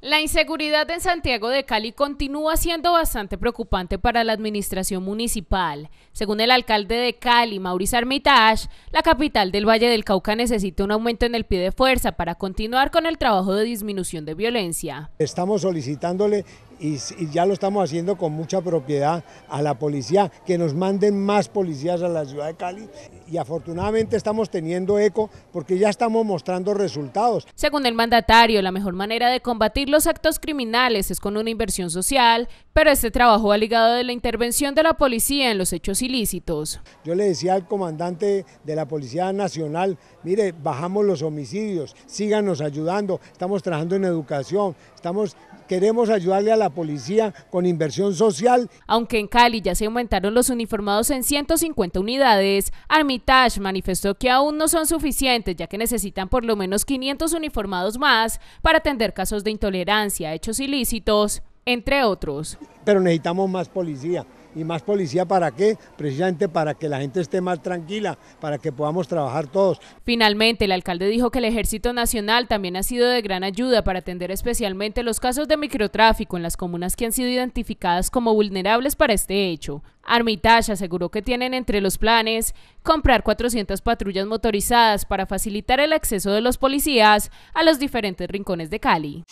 La inseguridad en Santiago de Cali continúa siendo bastante preocupante para la administración municipal. Según el alcalde de Cali, Mauricio Armitage, la capital del Valle del Cauca necesita un aumento en el pie de fuerza para continuar con el trabajo de disminución de violencia. Estamos solicitándole y, ya lo estamos haciendo con mucha propiedad a la policía, que nos manden más policías a la ciudad de Cali y afortunadamente estamos teniendo eco porque ya estamos mostrando resultados. Según el mandatario, la mejor manera de combatir actos criminales es con una inversión social, pero este trabajo ha ligado de la intervención de la policía en los hechos ilícitos. Yo le decía al comandante de la Policía Nacional, mire, bajamos los homicidios, síganos ayudando, estamos trabajando en educación, estamos queremos ayudarle a la policía con inversión social. Aunque en Cali ya se aumentaron los uniformados en 150 unidades, Armitage manifestó que aún no son suficientes, ya que necesitan por lo menos 500 uniformados más para atender casos de intolerancia tolerancia hechos ilícitos, entre otros. Pero necesitamos más policía. ¿Y más policía para qué? Precisamente para que la gente esté más tranquila, para que podamos trabajar todos. Finalmente, el alcalde dijo que el Ejército Nacional también ha sido de gran ayuda para atender especialmente los casos de microtráfico en las comunas que han sido identificadas como vulnerables para este hecho. Armitage aseguró que tienen entre los planes comprar 400 patrullas motorizadas para facilitar el acceso de los policías a los diferentes rincones de Cali.